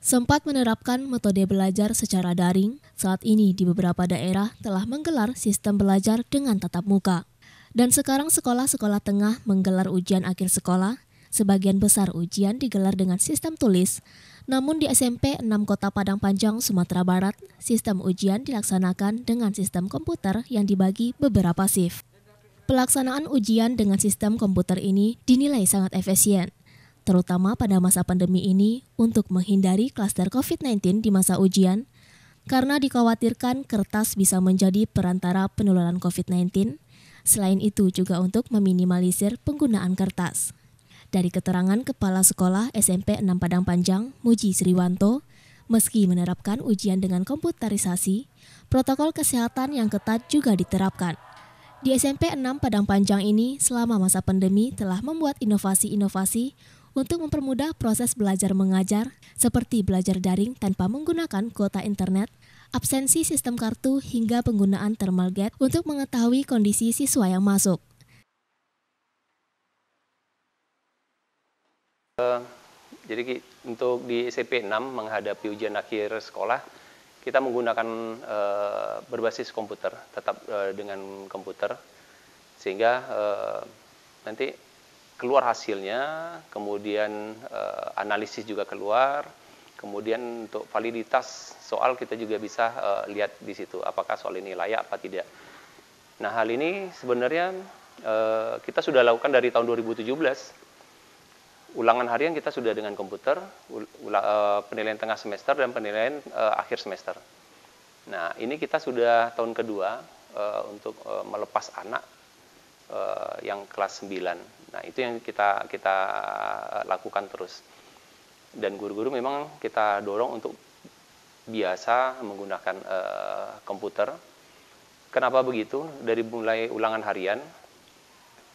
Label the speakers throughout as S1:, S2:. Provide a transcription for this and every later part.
S1: Sempat menerapkan metode belajar secara daring, saat ini di beberapa daerah telah menggelar sistem belajar dengan tatap muka. Dan sekarang sekolah-sekolah tengah menggelar ujian akhir sekolah, sebagian besar ujian digelar dengan sistem tulis. Namun di SMP 6 Kota Padang Panjang, Sumatera Barat, sistem ujian dilaksanakan dengan sistem komputer yang dibagi beberapa shift. Pelaksanaan ujian dengan sistem komputer ini dinilai sangat efisien terutama pada masa pandemi ini untuk menghindari klaster COVID-19 di masa ujian karena dikhawatirkan kertas bisa menjadi perantara penularan COVID-19. Selain itu juga untuk meminimalisir penggunaan kertas. Dari keterangan Kepala Sekolah SMP 6 Padang Panjang, Muji Sriwanto, meski menerapkan ujian dengan komputerisasi, protokol kesehatan yang ketat juga diterapkan. Di SMP 6 Padang Panjang ini, selama masa pandemi telah membuat inovasi-inovasi untuk mempermudah proses belajar mengajar seperti belajar daring tanpa menggunakan kuota internet, absensi sistem kartu hingga penggunaan thermal gate untuk mengetahui kondisi siswa yang masuk.
S2: Eh, jadi untuk di SMP 6 menghadapi ujian akhir sekolah, kita menggunakan uh, berbasis komputer, tetap uh, dengan komputer, sehingga nanti keluar hasilnya, kemudian uh, analisis juga keluar, kemudian untuk validitas soal kita juga bisa uh, lihat di situ apakah soal ini layak apa tidak. Nah hal ini sebenarnya uh, kita sudah lakukan dari tahun 2017. Ulangan harian kita sudah dengan komputer, uh, penilaian tengah semester dan penilaian uh, akhir semester. Nah ini kita sudah tahun kedua uh, untuk uh, melepas anak uh, yang kelas 9. Nah, itu yang kita kita lakukan terus. Dan guru-guru memang kita dorong untuk biasa menggunakan uh, komputer. Kenapa begitu? Dari mulai ulangan harian.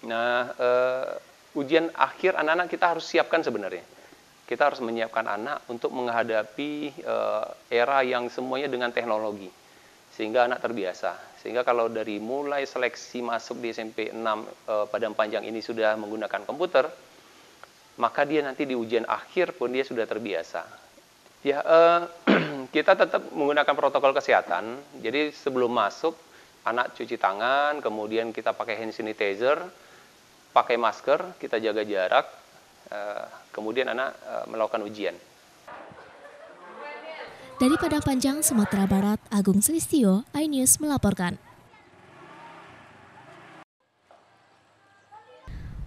S2: Nah, uh, ujian akhir anak-anak kita harus siapkan sebenarnya. Kita harus menyiapkan anak untuk menghadapi uh, era yang semuanya dengan teknologi sehingga anak terbiasa. Sehingga kalau dari mulai seleksi masuk di SMP 6 eh, Padang Panjang ini sudah menggunakan komputer, maka dia nanti di ujian akhir pun dia sudah terbiasa. Ya, eh, kita tetap menggunakan protokol kesehatan. Jadi sebelum masuk, anak cuci tangan, kemudian kita pakai hand sanitizer, pakai masker, kita jaga jarak, eh, kemudian anak eh, melakukan ujian.
S1: Dari Padang Panjang, Sumatera Barat, Agung Sulistio, iNews melaporkan.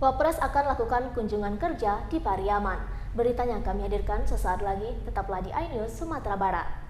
S1: Wapres akan lakukan kunjungan kerja di Pariaman. Beritanya kami hadirkan sesaat lagi, tetaplah di iNews Sumatera Barat.